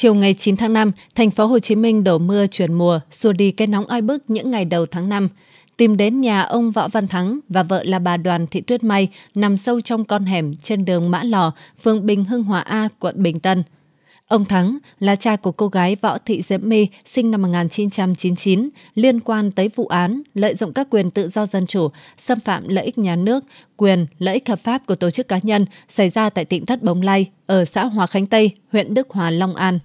Chiều ngày 9 tháng 5, thành phố Hồ Chí Minh đổ mưa chuyển mùa, xua đi cái nóng oi bức những ngày đầu tháng 5. Tìm đến nhà ông Võ Văn Thắng và vợ là bà Đoàn Thị Tuyết Mai nằm sâu trong con hẻm trên đường Mã Lò, phường Bình Hưng Hòa A, quận Bình Tân. Ông Thắng là cha của cô gái Võ Thị Diễm My sinh năm 1999 liên quan tới vụ án lợi dụng các quyền tự do dân chủ, xâm phạm lợi ích nhà nước, quyền, lợi ích hợp pháp của tổ chức cá nhân xảy ra tại tỉnh Thất Bồng Lai ở xã Hòa Khánh Tây, huyện Đức Hòa, Long An.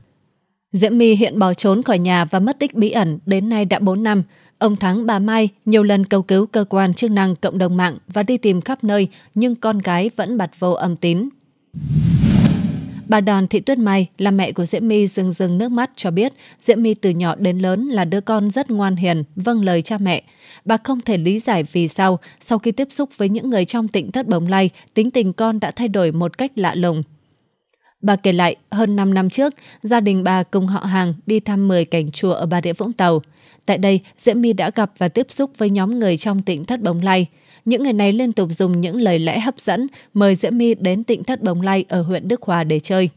Diễm My hiện bỏ trốn khỏi nhà và mất tích bí ẩn đến nay đã 4 năm. Ông Thắng bà Mai nhiều lần cầu cứu cơ quan chức năng cộng đồng mạng và đi tìm khắp nơi nhưng con gái vẫn bật vô âm tín. Bà Đoàn Thị Tuyết Mai là mẹ của Diễm My rưng rưng nước mắt cho biết Diễm My từ nhỏ đến lớn là đứa con rất ngoan hiền, vâng lời cha mẹ. Bà không thể lý giải vì sao sau khi tiếp xúc với những người trong tỉnh thất bồng lai, tính tình con đã thay đổi một cách lạ lùng. Bà kể lại, hơn 5 năm trước, gia đình bà cùng họ hàng đi thăm 10 cảnh chùa ở Bà Rịa Vũng Tàu. Tại đây, Diễm My đã gặp và tiếp xúc với nhóm người trong tỉnh Thất Bồng Lai. Những người này liên tục dùng những lời lẽ hấp dẫn mời Diễm My đến tỉnh Thất Bồng Lai ở huyện Đức Hòa để chơi.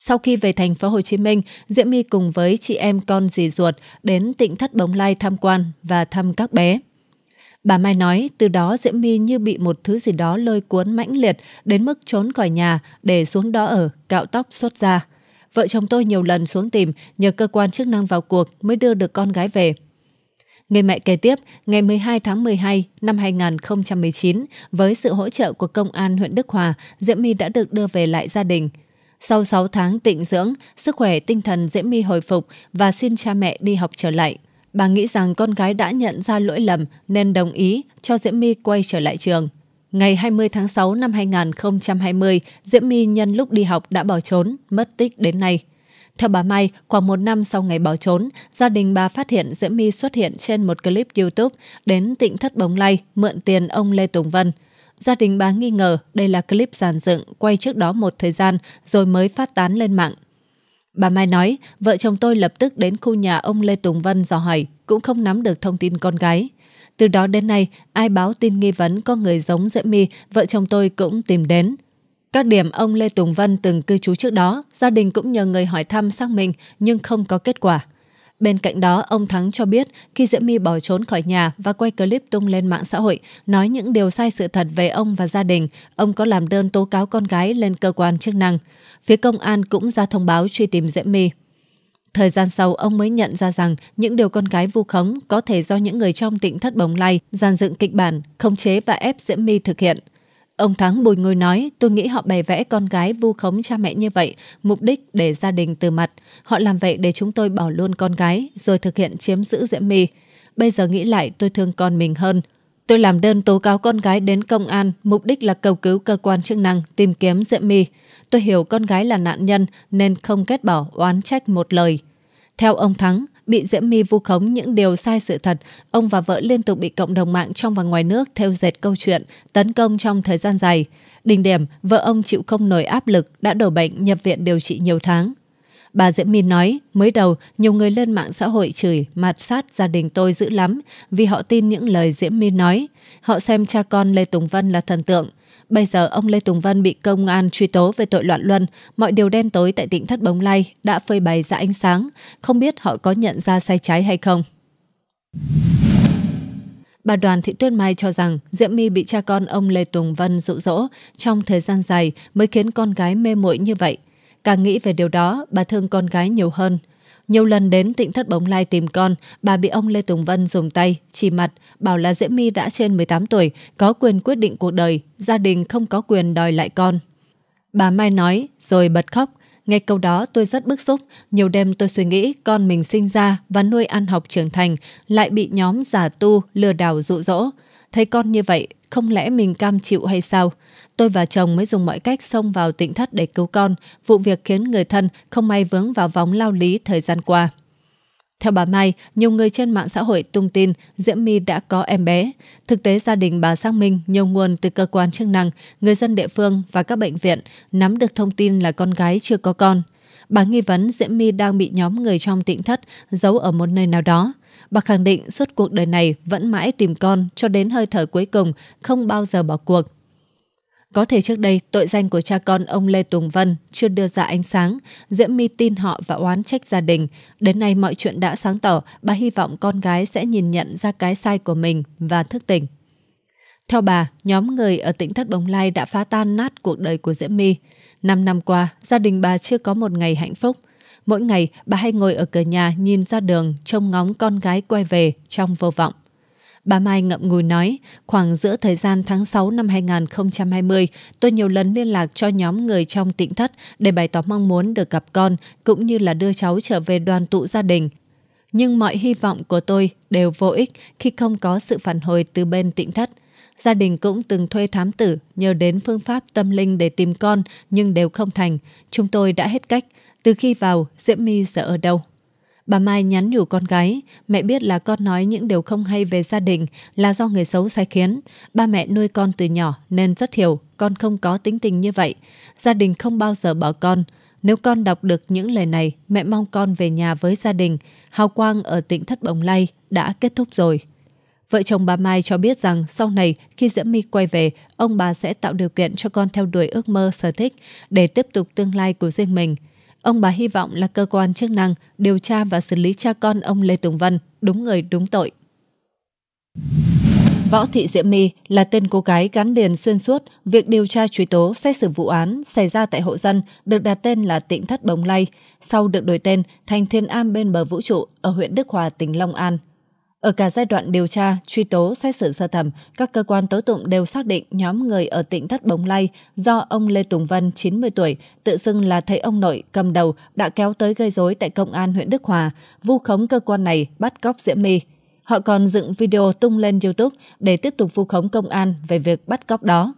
Sau khi về thành phố Hồ Chí Minh, Diễm My cùng với chị em con dì ruột đến tỉnh Thất Bồng Lai tham quan và thăm các bé. Bà Mai nói từ đó Diễm My như bị một thứ gì đó lôi cuốn mãnh liệt đến mức trốn khỏi nhà để xuống đó ở, cạo tóc xuất ra. Vợ chồng tôi nhiều lần xuống tìm nhờ cơ quan chức năng vào cuộc mới đưa được con gái về. Người mẹ kể tiếp, ngày 12 tháng 12 năm 2019, với sự hỗ trợ của Công an huyện Đức Hòa, Diễm My đã được đưa về lại gia đình. Sau 6 tháng tịnh dưỡng, sức khỏe tinh thần Diễm My hồi phục và xin cha mẹ đi học trở lại. Bà nghĩ rằng con gái đã nhận ra lỗi lầm nên đồng ý cho Diễm My quay trở lại trường. Ngày 20 tháng 6 năm 2020, Diễm My nhân lúc đi học đã bỏ trốn, mất tích đến nay. Theo bà Mai, khoảng một năm sau ngày bỏ trốn, gia đình bà phát hiện Diễm My xuất hiện trên một clip YouTube đến tỉnh Thất Bóng Lay mượn tiền ông Lê Tùng Vân. Gia đình bà nghi ngờ đây là clip giàn dựng quay trước đó một thời gian rồi mới phát tán lên mạng. Bà Mai nói, vợ chồng tôi lập tức đến khu nhà ông Lê Tùng Vân dò hỏi, cũng không nắm được thông tin con gái. Từ đó đến nay, ai báo tin nghi vấn có người giống Diễm My, vợ chồng tôi cũng tìm đến. Các điểm ông Lê Tùng Vân từng cư trú trước đó, gia đình cũng nhờ người hỏi thăm xác mình nhưng không có kết quả. Bên cạnh đó, ông Thắng cho biết khi Diễm My bỏ trốn khỏi nhà và quay clip tung lên mạng xã hội, nói những điều sai sự thật về ông và gia đình, ông có làm đơn tố cáo con gái lên cơ quan chức năng phía công an cũng ra thông báo truy tìm Diễm My. Thời gian sau, ông mới nhận ra rằng những điều con gái vu khống có thể do những người trong tỉnh thất bồng lai dàn dựng kịch bản, khống chế và ép Diễm My thực hiện. Ông Thắng bồi ngồi nói, tôi nghĩ họ bày vẽ con gái vu khống cha mẹ như vậy, mục đích để gia đình từ mặt. Họ làm vậy để chúng tôi bỏ luôn con gái, rồi thực hiện chiếm giữ Diễm My. Bây giờ nghĩ lại tôi thương con mình hơn. Tôi làm đơn tố cáo con gái đến công an, mục đích là cầu cứu cơ quan chức năng tìm kiếm Diễm My. Tôi hiểu con gái là nạn nhân nên không kết bỏ oán trách một lời. Theo ông Thắng, bị Diễm My vu khống những điều sai sự thật, ông và vợ liên tục bị cộng đồng mạng trong và ngoài nước theo dệt câu chuyện, tấn công trong thời gian dài. Đỉnh điểm, vợ ông chịu không nổi áp lực, đã đổ bệnh nhập viện điều trị nhiều tháng. Bà Diễm My nói, mới đầu, nhiều người lên mạng xã hội chửi, mạt sát gia đình tôi dữ lắm vì họ tin những lời Diễm My nói. Họ xem cha con Lê Tùng Vân là thần tượng. Bây giờ ông Lê Tùng Vân bị công an truy tố về tội loạn luân, mọi điều đen tối tại tỉnh Thất Bồng Lai đã phơi bày ra ánh sáng, không biết họ có nhận ra sai trái hay không. Bà Đoàn Thị Tuyết Mai cho rằng Diễm My bị cha con ông Lê Tùng Vân dụ dỗ trong thời gian dài mới khiến con gái mê muội như vậy. Càng nghĩ về điều đó, bà thương con gái nhiều hơn – nhiều lần đến tỉnh thất bóng lai tìm con, bà bị ông Lê Tùng Vân dùng tay, chỉ mặt, bảo là Diễm My đã trên 18 tuổi, có quyền quyết định cuộc đời, gia đình không có quyền đòi lại con. Bà Mai nói, rồi bật khóc. Nghe câu đó tôi rất bức xúc, nhiều đêm tôi suy nghĩ con mình sinh ra và nuôi ăn học trưởng thành lại bị nhóm giả tu lừa đảo dụ dỗ. Thấy con như vậy, không lẽ mình cam chịu hay sao? Tôi và chồng mới dùng mọi cách xông vào tỉnh thất để cứu con, vụ việc khiến người thân không may vướng vào vòng lao lý thời gian qua. Theo bà Mai, nhiều người trên mạng xã hội tung tin Diễm My đã có em bé. Thực tế gia đình bà xác minh nhiều nguồn từ cơ quan chức năng, người dân địa phương và các bệnh viện nắm được thông tin là con gái chưa có con. Bà nghi vấn Diễm My đang bị nhóm người trong tỉnh thất giấu ở một nơi nào đó. Bà khẳng định suốt cuộc đời này vẫn mãi tìm con cho đến hơi thở cuối cùng, không bao giờ bỏ cuộc. Có thể trước đây tội danh của cha con ông Lê Tùng Vân chưa đưa ra ánh sáng, Diễm My tin họ và oán trách gia đình. Đến nay mọi chuyện đã sáng tỏ, bà hy vọng con gái sẽ nhìn nhận ra cái sai của mình và thức tỉnh. Theo bà, nhóm người ở tỉnh Thất Bồng Lai đã phá tan nát cuộc đời của Diễm My. Năm năm qua, gia đình bà chưa có một ngày hạnh phúc. Mỗi ngày, bà hay ngồi ở cửa nhà nhìn ra đường, trông ngóng con gái quay về trong vô vọng. Bà Mai ngậm ngùi nói, khoảng giữa thời gian tháng 6 năm 2020, tôi nhiều lần liên lạc cho nhóm người trong tỉnh thất để bày tỏ mong muốn được gặp con, cũng như là đưa cháu trở về đoàn tụ gia đình. Nhưng mọi hy vọng của tôi đều vô ích khi không có sự phản hồi từ bên tỉnh thất. Gia đình cũng từng thuê thám tử, nhờ đến phương pháp tâm linh để tìm con, nhưng đều không thành. Chúng tôi đã hết cách. Từ khi vào, Diễm My giờ ở đâu? Bà Mai nhắn nhủ con gái, mẹ biết là con nói những điều không hay về gia đình là do người xấu sai khiến. Ba mẹ nuôi con từ nhỏ nên rất hiểu con không có tính tình như vậy. Gia đình không bao giờ bỏ con. Nếu con đọc được những lời này, mẹ mong con về nhà với gia đình. Hào quang ở tỉnh Thất Bồng lai đã kết thúc rồi. Vợ chồng bà Mai cho biết rằng sau này khi Diễm My quay về, ông bà sẽ tạo điều kiện cho con theo đuổi ước mơ sở thích để tiếp tục tương lai của riêng mình. Ông bà hy vọng là cơ quan chức năng điều tra và xử lý cha con ông Lê Tùng Vân đúng người đúng tội. Võ Thị Diễm My là tên cô gái gắn liền xuyên suốt việc điều tra truy tố xét xử vụ án xảy ra tại hộ dân được đặt tên là Tịnh Thất Bồng Lay, sau được đổi tên thành Thiên Am bên bờ vũ trụ ở huyện Đức Hòa, tỉnh Long An. Ở cả giai đoạn điều tra, truy tố, xét xử sơ thẩm, các cơ quan tố tụng đều xác định nhóm người ở tỉnh Thất Bồng Lai do ông Lê Tùng Vân, 90 tuổi, tự xưng là thầy ông nội cầm đầu đã kéo tới gây rối tại công an huyện Đức Hòa, vu khống cơ quan này bắt cóc Diễm My. Họ còn dựng video tung lên YouTube để tiếp tục vu khống công an về việc bắt cóc đó.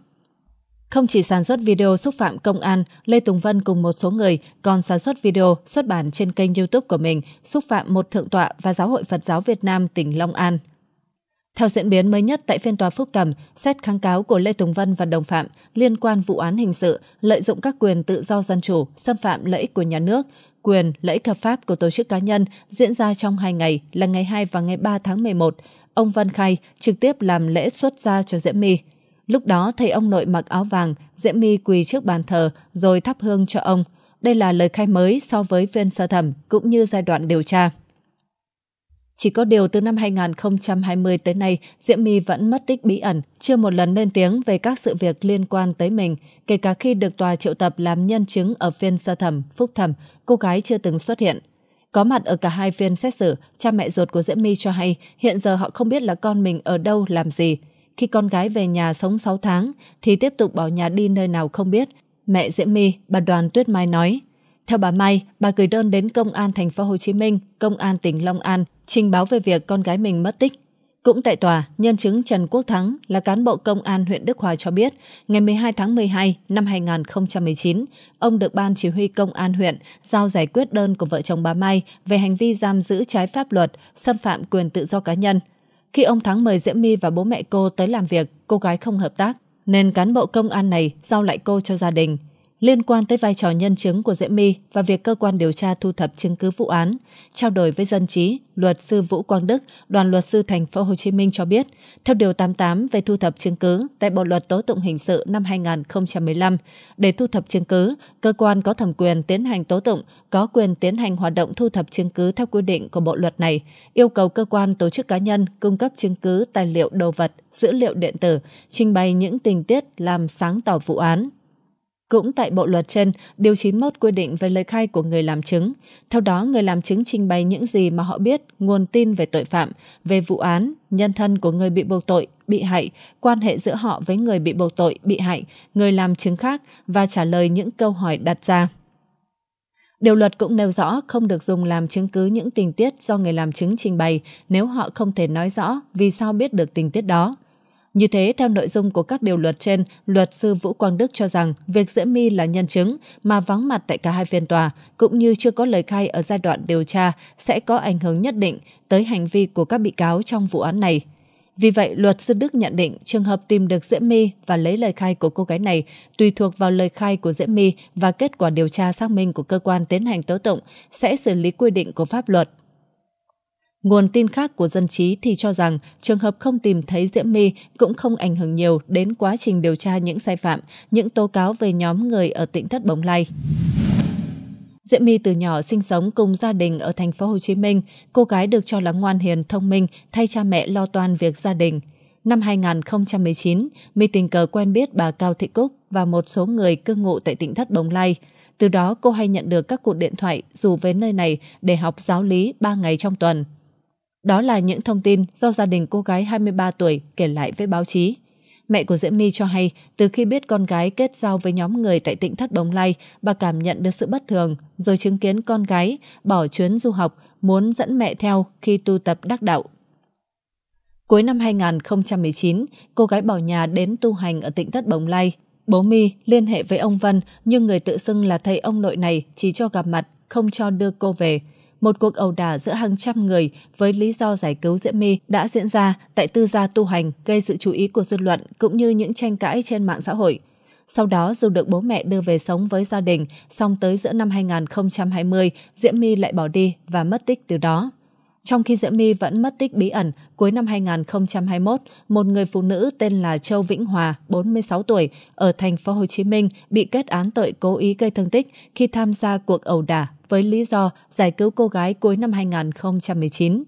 Không chỉ sản xuất video xúc phạm công an, Lê Tùng Vân cùng một số người còn sản xuất video xuất bản trên kênh YouTube của mình xúc phạm một thượng tọa và Giáo hội Phật giáo Việt Nam tỉnh Long An. Theo diễn biến mới nhất tại phiên tòa phúc thẩm, xét kháng cáo của Lê Tùng Vân và đồng phạm liên quan vụ án hình sự lợi dụng các quyền tự do dân chủ, xâm phạm lợi ích của nhà nước, quyền, lợi ích hợp pháp của tổ chức cá nhân diễn ra trong hai ngày là ngày 2 và ngày 3 tháng 11. Ông Văn Khai trực tiếp làm lễ xuất gia cho Diễm My. Lúc đó thấy ông nội mặc áo vàng, Diễm My quỳ trước bàn thờ rồi thắp hương cho ông. Đây là lời khai mới so với phiên sơ thẩm cũng như giai đoạn điều tra. Chỉ có điều từ năm 2020 tới nay, Diễm My vẫn mất tích bí ẩn, chưa một lần lên tiếng về các sự việc liên quan tới mình. Kể cả khi được tòa triệu tập làm nhân chứng ở phiên sơ thẩm, phúc thẩm, cô gái chưa từng xuất hiện. Có mặt ở cả hai phiên xét xử, cha mẹ ruột của Diễm My cho hay hiện giờ họ không biết là con mình ở đâu làm gì. Khi con gái về nhà sống 6 tháng thì tiếp tục bỏ nhà đi nơi nào không biết. Mẹ Diễm My, bà Đoàn Tuyết Mai nói. Theo bà Mai, bà gửi đơn đến Công an thành phố Hồ Chí Minh, Công an tỉnh Long An trình báo về việc con gái mình mất tích. Cũng tại tòa, nhân chứng Trần Quốc Thắng là cán bộ công an huyện Đức Hòa cho biết, ngày 12 tháng 12 năm 2019, ông được ban chỉ huy công an huyện giao giải quyết đơn của vợ chồng bà Mai về hành vi giam giữ trái pháp luật, xâm phạm quyền tự do cá nhân, khi ông Thắng mời Diễm My và bố mẹ cô tới làm việc, cô gái không hợp tác, nên cán bộ công an này giao lại cô cho gia đình liên quan tới vai trò nhân chứng của Diễm My và việc cơ quan điều tra thu thập chứng cứ vụ án. Trao đổi với dân trí, luật sư Vũ Quang Đức, đoàn luật sư thành phố Hồ Chí Minh cho biết, theo điều 88 về thu thập chứng cứ tại Bộ luật tố tụng hình sự năm 2015, để thu thập chứng cứ, cơ quan có thẩm quyền tiến hành tố tụng có quyền tiến hành hoạt động thu thập chứng cứ theo quy định của bộ luật này, yêu cầu cơ quan tổ chức cá nhân cung cấp chứng cứ, tài liệu đồ vật, dữ liệu điện tử, trình bày những tình tiết làm sáng tỏ vụ án. Cũng tại Bộ Luật trên, Điều 91 quy định về lời khai của người làm chứng. Theo đó, người làm chứng trình bày những gì mà họ biết, nguồn tin về tội phạm, về vụ án, nhân thân của người bị buộc tội, bị hại, quan hệ giữa họ với người bị buộc tội, bị hại, người làm chứng khác và trả lời những câu hỏi đặt ra. Điều luật cũng nêu rõ không được dùng làm chứng cứ những tình tiết do người làm chứng trình bày nếu họ không thể nói rõ vì sao biết được tình tiết đó. Như thế, theo nội dung của các điều luật trên, luật sư Vũ Quang Đức cho rằng việc Diễm My là nhân chứng mà vắng mặt tại cả hai phiên tòa, cũng như chưa có lời khai ở giai đoạn điều tra sẽ có ảnh hưởng nhất định tới hành vi của các bị cáo trong vụ án này. Vì vậy, luật sư Đức nhận định trường hợp tìm được Diễm My và lấy lời khai của cô gái này tùy thuộc vào lời khai của Diễm My và kết quả điều tra xác minh của cơ quan tiến hành tố tụng sẽ xử lý quy định của pháp luật Nguồn tin khác của dân trí thì cho rằng trường hợp không tìm thấy Diễm My cũng không ảnh hưởng nhiều đến quá trình điều tra những sai phạm, những tố cáo về nhóm người ở tỉnh Thất Bồng Lai. Diễm My từ nhỏ sinh sống cùng gia đình ở thành phố Hồ Chí Minh, cô gái được cho là ngoan hiền thông minh, thay cha mẹ lo toan việc gia đình. Năm 2019, My tình cờ quen biết bà Cao Thị Cúc và một số người cư ngụ tại tỉnh Thất Bồng Lai. Từ đó cô hay nhận được các cuộc điện thoại dù về nơi này để học giáo lý 3 ngày trong tuần. Đó là những thông tin do gia đình cô gái 23 tuổi kể lại với báo chí. Mẹ của Diễm My cho hay, từ khi biết con gái kết giao với nhóm người tại tỉnh Thất Bồng Lai, bà cảm nhận được sự bất thường, rồi chứng kiến con gái bỏ chuyến du học, muốn dẫn mẹ theo khi tu tập đắc đạo. Cuối năm 2019, cô gái bỏ nhà đến tu hành ở tỉnh Thất Bồng Lai. Bố My liên hệ với ông Vân, nhưng người tự xưng là thầy ông nội này chỉ cho gặp mặt, không cho đưa cô về một cuộc ẩu đả giữa hàng trăm người với lý do giải cứu Diễm My đã diễn ra tại tư gia tu hành gây sự chú ý của dư luận cũng như những tranh cãi trên mạng xã hội. Sau đó dù được bố mẹ đưa về sống với gia đình, song tới giữa năm 2020, Diễm My lại bỏ đi và mất tích từ đó. Trong khi Diễm My vẫn mất tích bí ẩn, cuối năm 2021, một người phụ nữ tên là Châu Vĩnh Hòa, 46 tuổi, ở thành phố Hồ Chí Minh bị kết án tội cố ý gây thương tích khi tham gia cuộc ẩu đả với lý do giải cứu cô gái cuối năm 2019.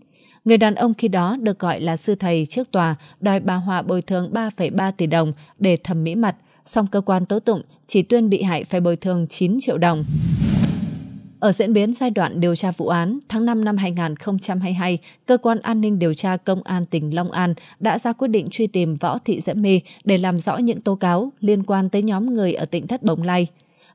Người đàn ông khi đó được gọi là sư thầy trước tòa đòi bà Hòa bồi thường 3,3 tỷ đồng để thẩm mỹ mặt, song cơ quan tố tụng chỉ tuyên bị hại phải bồi thường 9 triệu đồng. Ở diễn biến giai đoạn điều tra vụ án, tháng 5 năm 2022, Cơ quan An ninh Điều tra Công an tỉnh Long An đã ra quyết định truy tìm Võ Thị Diễm My để làm rõ những tố cáo liên quan tới nhóm người ở tỉnh Thất Bồng Lai.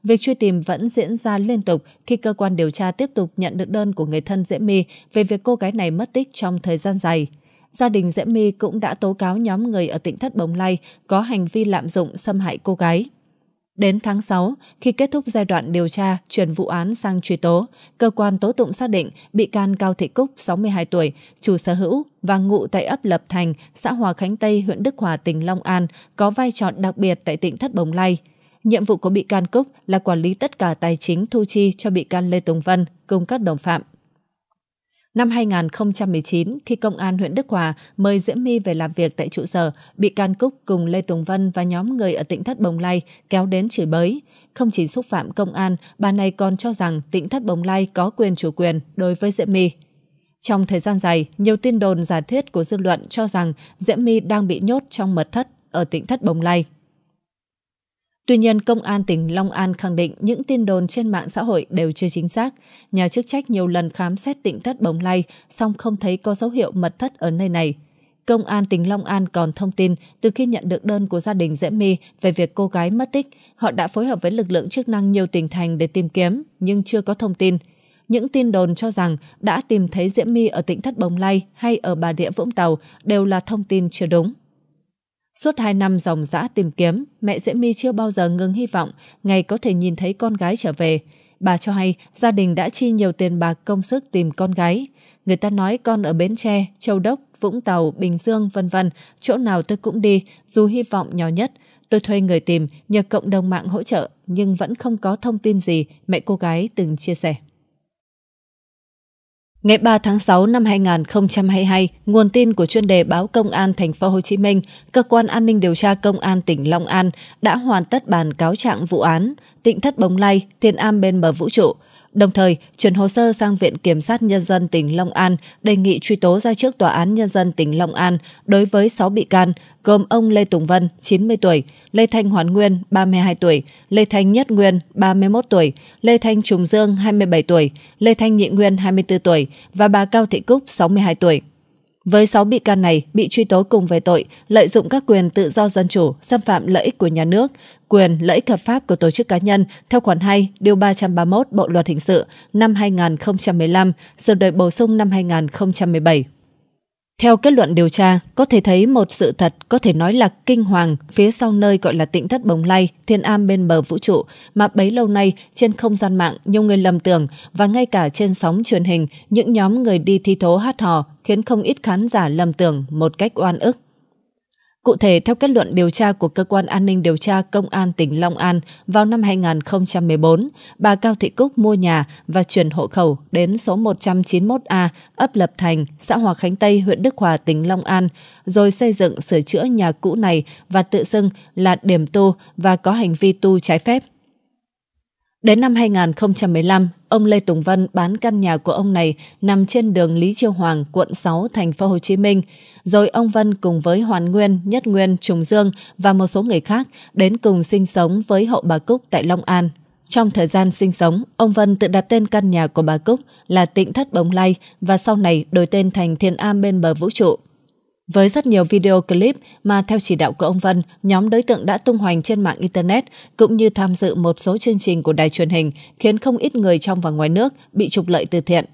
Việc truy tìm vẫn diễn ra liên tục khi cơ quan điều tra tiếp tục nhận được đơn của người thân Diễm My về việc cô gái này mất tích trong thời gian dài. Gia đình Diễm My cũng đã tố cáo nhóm người ở tỉnh Thất Bồng Lai có hành vi lạm dụng xâm hại cô gái. Đến tháng 6, khi kết thúc giai đoạn điều tra, chuyển vụ án sang truy tố, cơ quan tố tụng xác định bị can Cao Thị Cúc, 62 tuổi, chủ sở hữu và ngụ tại ấp Lập Thành, xã Hòa Khánh Tây, huyện Đức Hòa, tỉnh Long An, có vai trò đặc biệt tại tỉnh Thất Bồng Lai nhiệm vụ của bị can Cúc là quản lý tất cả tài chính thu chi cho bị can Lê Tùng Vân cùng các đồng phạm. Năm 2019, khi Công an huyện Đức Hòa mời Diễm My về làm việc tại trụ sở, bị can Cúc cùng Lê Tùng Vân và nhóm người ở tỉnh Thất Bồng Lai kéo đến chửi bới. Không chỉ xúc phạm công an, bà này còn cho rằng tỉnh Thất Bồng Lai có quyền chủ quyền đối với Diễm My. Trong thời gian dài, nhiều tin đồn giả thiết của dư luận cho rằng Diễm My đang bị nhốt trong mật thất ở tỉnh Thất Bồng Lai. Tuy nhiên, Công an tỉnh Long An khẳng định những tin đồn trên mạng xã hội đều chưa chính xác. Nhà chức trách nhiều lần khám xét tỉnh thất Bồng Lai, song không thấy có dấu hiệu mật thất ở nơi này. Công an tỉnh Long An còn thông tin từ khi nhận được đơn của gia đình Diễm My về việc cô gái mất tích, họ đã phối hợp với lực lượng chức năng nhiều tỉnh thành để tìm kiếm, nhưng chưa có thông tin. Những tin đồn cho rằng đã tìm thấy Diễm My ở tỉnh Thất Bồng Lai hay ở Bà Địa Vũng Tàu đều là thông tin chưa đúng. Suốt hai năm dòng dã tìm kiếm, mẹ Diễm My chưa bao giờ ngừng hy vọng ngày có thể nhìn thấy con gái trở về. Bà cho hay gia đình đã chi nhiều tiền bạc công sức tìm con gái. Người ta nói con ở Bến Tre, Châu Đốc, Vũng Tàu, Bình Dương, vân vân, chỗ nào tôi cũng đi, dù hy vọng nhỏ nhất. Tôi thuê người tìm, nhờ cộng đồng mạng hỗ trợ, nhưng vẫn không có thông tin gì, mẹ cô gái từng chia sẻ. Ngày 3 tháng 6 năm 2022, nguồn tin của chuyên đề báo Công an Thành phố Hồ Chí Minh, cơ quan an ninh điều tra Công an tỉnh Long An đã hoàn tất bản cáo trạng vụ án Tịnh thất Bồng Lai, Thiên Am bên bờ vũ trụ Đồng thời, chuyển hồ sơ sang Viện Kiểm sát Nhân dân tỉnh Long An đề nghị truy tố ra trước Tòa án Nhân dân tỉnh Long An đối với 6 bị can, gồm ông Lê Tùng Vân, 90 tuổi, Lê Thanh Hoàn Nguyên, 32 tuổi, Lê Thanh Nhất Nguyên, 31 tuổi, Lê Thanh Trùng Dương, 27 tuổi, Lê Thanh Nhị Nguyên, 24 tuổi và bà Cao Thị Cúc, 62 tuổi. Với 6 bị can này bị truy tố cùng về tội lợi dụng các quyền tự do dân chủ, xâm phạm lợi ích của nhà nước, quyền lợi ích hợp pháp của tổ chức cá nhân theo khoản 2, điều 331 Bộ luật hình sự năm 2015, sửa đổi bổ sung năm 2017. Theo kết luận điều tra, có thể thấy một sự thật có thể nói là kinh hoàng phía sau nơi gọi là tịnh thất bồng lai, thiên am bên bờ vũ trụ mà bấy lâu nay trên không gian mạng nhiều người lầm tưởng và ngay cả trên sóng truyền hình những nhóm người đi thi thố hát hò khiến không ít khán giả lầm tưởng một cách oan ức. Cụ thể, theo kết luận điều tra của Cơ quan An ninh Điều tra Công an tỉnh Long An, vào năm 2014, bà Cao Thị Cúc mua nhà và chuyển hộ khẩu đến số 191A, ấp Lập Thành, xã Hòa Khánh Tây, huyện Đức Hòa, tỉnh Long An, rồi xây dựng sửa chữa nhà cũ này và tự xưng là điểm tu và có hành vi tu trái phép. Đến năm 2015, ông Lê Tùng Vân bán căn nhà của ông này nằm trên đường Lý Chiêu Hoàng, quận 6, thành phố Hồ Chí Minh. Rồi ông Vân cùng với Hoàn Nguyên, Nhất Nguyên, Trùng Dương và một số người khác đến cùng sinh sống với hậu bà Cúc tại Long An. Trong thời gian sinh sống, ông Vân tự đặt tên căn nhà của bà Cúc là Tịnh Thất Bồng Lai và sau này đổi tên thành Thiên Am bên bờ vũ trụ. Với rất nhiều video clip mà theo chỉ đạo của ông Vân, nhóm đối tượng đã tung hoành trên mạng Internet cũng như tham dự một số chương trình của đài truyền hình khiến không ít người trong và ngoài nước bị trục lợi từ thiện.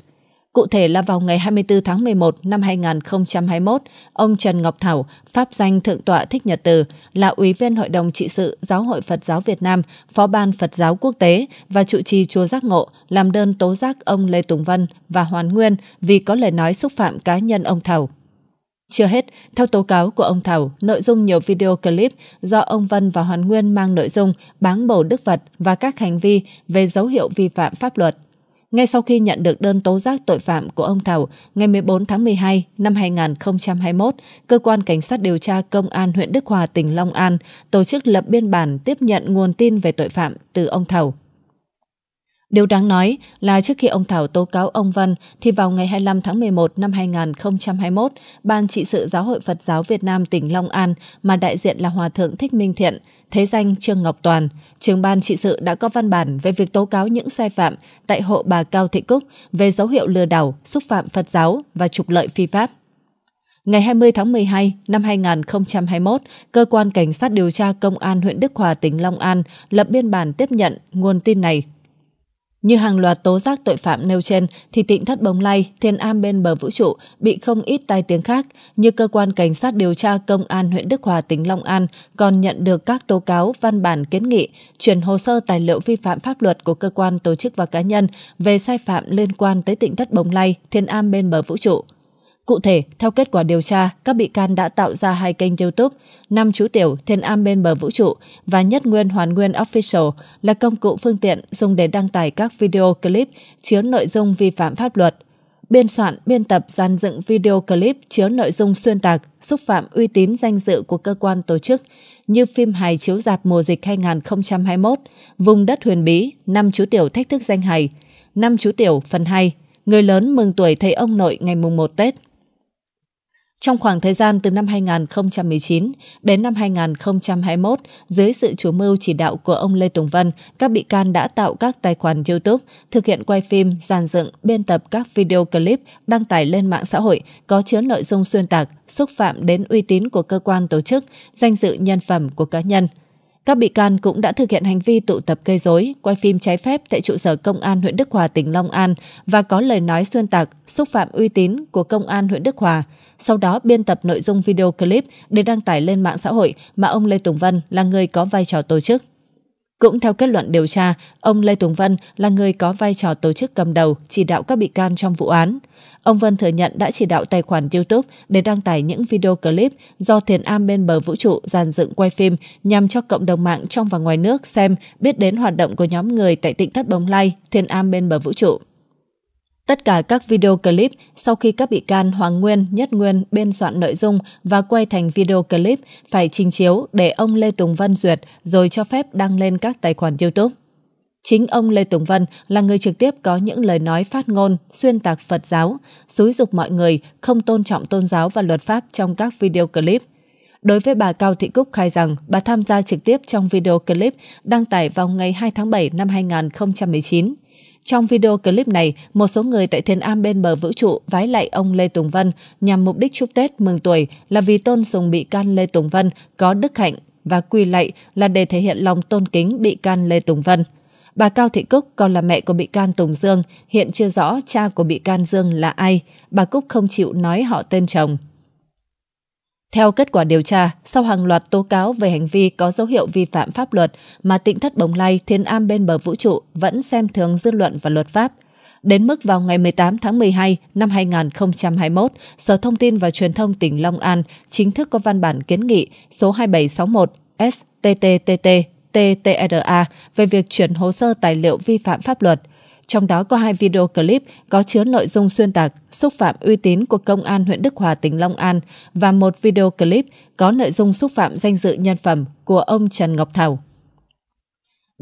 Cụ thể là vào ngày 24 tháng 11 năm 2021, ông Trần Ngọc Thảo, pháp danh Thượng tọa Thích Nhật Từ, là Ủy viên Hội đồng Trị sự Giáo hội Phật giáo Việt Nam, Phó ban Phật giáo Quốc tế và trụ trì Chùa Giác Ngộ, làm đơn tố giác ông Lê Tùng Vân và Hoàn Nguyên vì có lời nói xúc phạm cá nhân ông Thảo. Chưa hết, theo tố cáo của ông Thảo, nội dung nhiều video clip do ông Vân và Hoàn Nguyên mang nội dung báng bầu Đức Phật và các hành vi về dấu hiệu vi phạm pháp luật. Ngay sau khi nhận được đơn tố giác tội phạm của ông Thảo, ngày 14 tháng 12 năm 2021, Cơ quan Cảnh sát điều tra Công an huyện Đức Hòa, tỉnh Long An tổ chức lập biên bản tiếp nhận nguồn tin về tội phạm từ ông Thảo. Điều đáng nói là trước khi ông Thảo tố cáo ông Văn thì vào ngày 25 tháng 11 năm 2021, Ban trị sự Giáo hội Phật giáo Việt Nam tỉnh Long An mà đại diện là Hòa Thượng Thích Minh Thiện, thế danh Trương Ngọc Toàn, trưởng ban trị sự đã có văn bản về việc tố cáo những sai phạm tại hộ bà Cao Thị Cúc về dấu hiệu lừa đảo, xúc phạm Phật giáo và trục lợi phi pháp. Ngày 20 tháng 12 năm 2021, Cơ quan Cảnh sát điều tra Công an huyện Đức Hòa, tỉnh Long An lập biên bản tiếp nhận nguồn tin này như hàng loạt tố giác tội phạm nêu trên thì Tịnh Thất Bồng Lai, Thiên Am bên bờ vũ trụ bị không ít tai tiếng khác, như cơ quan cảnh sát điều tra công an huyện Đức Hòa tỉnh Long An còn nhận được các tố cáo, văn bản kiến nghị, chuyển hồ sơ tài liệu vi phạm pháp luật của cơ quan tổ chức và cá nhân về sai phạm liên quan tới Tịnh Thất Bồng Lai, Thiên Am bên bờ vũ trụ. Cụ thể, theo kết quả điều tra, các bị can đã tạo ra hai kênh YouTube, Năm Chú Tiểu, Thiên Am Bên Bờ Vũ Trụ và Nhất Nguyên Hoàn Nguyên Official là công cụ phương tiện dùng để đăng tải các video clip chứa nội dung vi phạm pháp luật. Biên soạn, biên tập, gian dựng video clip chứa nội dung xuyên tạc, xúc phạm uy tín danh dự của cơ quan tổ chức như phim hài chiếu dạp mùa dịch 2021, Vùng đất huyền bí, Năm Chú Tiểu thách thức danh hài, Năm Chú Tiểu phần 2, Người lớn mừng tuổi thầy ông nội ngày mùng 1 Tết. Trong khoảng thời gian từ năm 2019 đến năm 2021, dưới sự chủ mưu chỉ đạo của ông Lê Tùng Vân, các bị can đã tạo các tài khoản YouTube, thực hiện quay phim, giàn dựng, biên tập các video clip đăng tải lên mạng xã hội có chứa nội dung xuyên tạc, xúc phạm đến uy tín của cơ quan tổ chức, danh dự nhân phẩm của cá nhân. Các bị can cũng đã thực hiện hành vi tụ tập gây rối, quay phim trái phép tại trụ sở Công an huyện Đức Hòa, tỉnh Long An và có lời nói xuyên tạc, xúc phạm uy tín của Công an huyện Đức Hòa sau đó biên tập nội dung video clip để đăng tải lên mạng xã hội mà ông Lê Tùng Vân là người có vai trò tổ chức. Cũng theo kết luận điều tra, ông Lê Tùng Vân là người có vai trò tổ chức cầm đầu, chỉ đạo các bị can trong vụ án. Ông Vân thừa nhận đã chỉ đạo tài khoản YouTube để đăng tải những video clip do thiền am bên bờ vũ trụ dàn dựng quay phim nhằm cho cộng đồng mạng trong và ngoài nước xem biết đến hoạt động của nhóm người tại tỉnh Thất Bồng Lai, thiền am bên bờ vũ trụ. Tất cả các video clip sau khi các bị can Hoàng Nguyên, Nhất Nguyên biên soạn nội dung và quay thành video clip phải trình chiếu để ông Lê Tùng Vân duyệt rồi cho phép đăng lên các tài khoản YouTube. Chính ông Lê Tùng Vân là người trực tiếp có những lời nói phát ngôn, xuyên tạc Phật giáo, xúi dục mọi người không tôn trọng tôn giáo và luật pháp trong các video clip. Đối với bà Cao Thị Cúc khai rằng bà tham gia trực tiếp trong video clip đăng tải vào ngày 2 tháng 7 năm 2019. Trong video clip này, một số người tại thiên Am bên bờ vũ trụ vái lạy ông Lê Tùng Vân nhằm mục đích chúc Tết mừng tuổi là vì tôn sùng bị can Lê Tùng Vân có đức hạnh và quy lạy là để thể hiện lòng tôn kính bị can Lê Tùng Vân. Bà Cao Thị Cúc còn là mẹ của bị can Tùng Dương, hiện chưa rõ cha của bị can Dương là ai. Bà Cúc không chịu nói họ tên chồng. Theo kết quả điều tra, sau hàng loạt tố cáo về hành vi có dấu hiệu vi phạm pháp luật mà tỉnh thất Bồng Lai thiên am bên bờ vũ trụ vẫn xem thường dư luận và luật pháp. Đến mức vào ngày 18 tháng 12 năm 2021, Sở Thông tin và Truyền thông tỉnh Long An chính thức có văn bản kiến nghị số 2761 STTTT TTRA về việc chuyển hồ sơ tài liệu vi phạm pháp luật trong đó có hai video clip có chứa nội dung xuyên tạc, xúc phạm uy tín của Công an huyện Đức Hòa, tỉnh Long An và một video clip có nội dung xúc phạm danh dự nhân phẩm của ông Trần Ngọc Thảo.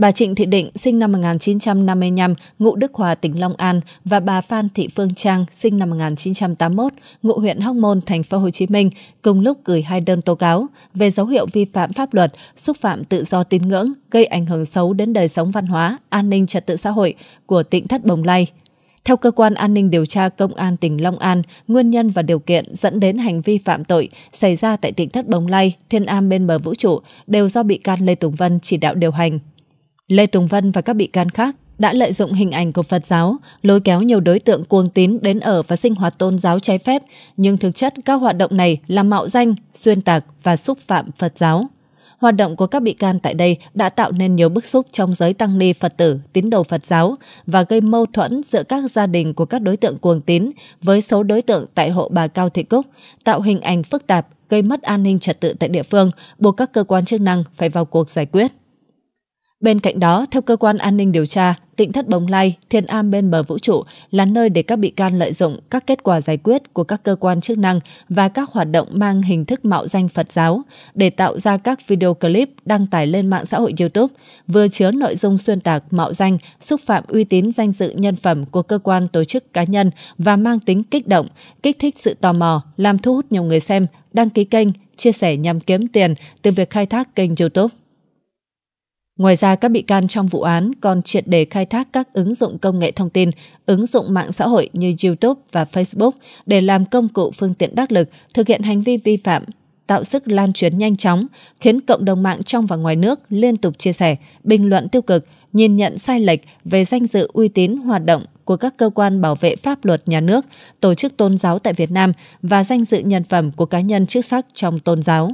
Bà Trịnh Thị Định, sinh năm 1955, ngụ Đức Hòa, tỉnh Long An và bà Phan Thị Phương Trang, sinh năm 1981, ngụ huyện Hóc Môn, thành phố Hồ Chí Minh, cùng lúc gửi hai đơn tố cáo về dấu hiệu vi phạm pháp luật, xúc phạm tự do tín ngưỡng, gây ảnh hưởng xấu đến đời sống văn hóa, an ninh trật tự xã hội của tỉnh Thất Bồng Lai. Theo cơ quan an ninh điều tra Công an tỉnh Long An, nguyên nhân và điều kiện dẫn đến hành vi phạm tội xảy ra tại tỉnh Thất Bồng Lai, Thiên Am bên bờ vũ trụ đều do bị can Lê Tùng Vân chỉ đạo điều hành. Lê Tùng Vân và các bị can khác đã lợi dụng hình ảnh của Phật giáo, lôi kéo nhiều đối tượng cuồng tín đến ở và sinh hoạt tôn giáo trái phép, nhưng thực chất các hoạt động này là mạo danh, xuyên tạc và xúc phạm Phật giáo. Hoạt động của các bị can tại đây đã tạo nên nhiều bức xúc trong giới tăng ni Phật tử, tín đồ Phật giáo và gây mâu thuẫn giữa các gia đình của các đối tượng cuồng tín với số đối tượng tại hộ bà Cao Thị Cúc, tạo hình ảnh phức tạp, gây mất an ninh trật tự tại địa phương, buộc các cơ quan chức năng phải vào cuộc giải quyết. Bên cạnh đó, theo cơ quan an ninh điều tra, tỉnh thất Bồng Lai, Thiên Am bên bờ vũ trụ là nơi để các bị can lợi dụng các kết quả giải quyết của các cơ quan chức năng và các hoạt động mang hình thức mạo danh Phật giáo để tạo ra các video clip đăng tải lên mạng xã hội YouTube, vừa chứa nội dung xuyên tạc mạo danh, xúc phạm uy tín danh dự nhân phẩm của cơ quan tổ chức cá nhân và mang tính kích động, kích thích sự tò mò, làm thu hút nhiều người xem, đăng ký kênh, chia sẻ nhằm kiếm tiền từ việc khai thác kênh YouTube. Ngoài ra, các bị can trong vụ án còn triệt đề khai thác các ứng dụng công nghệ thông tin, ứng dụng mạng xã hội như YouTube và Facebook để làm công cụ phương tiện đắc lực thực hiện hành vi vi phạm, tạo sức lan truyền nhanh chóng, khiến cộng đồng mạng trong và ngoài nước liên tục chia sẻ, bình luận tiêu cực, nhìn nhận sai lệch về danh dự uy tín hoạt động của các cơ quan bảo vệ pháp luật nhà nước, tổ chức tôn giáo tại Việt Nam và danh dự nhân phẩm của cá nhân chức sắc trong tôn giáo.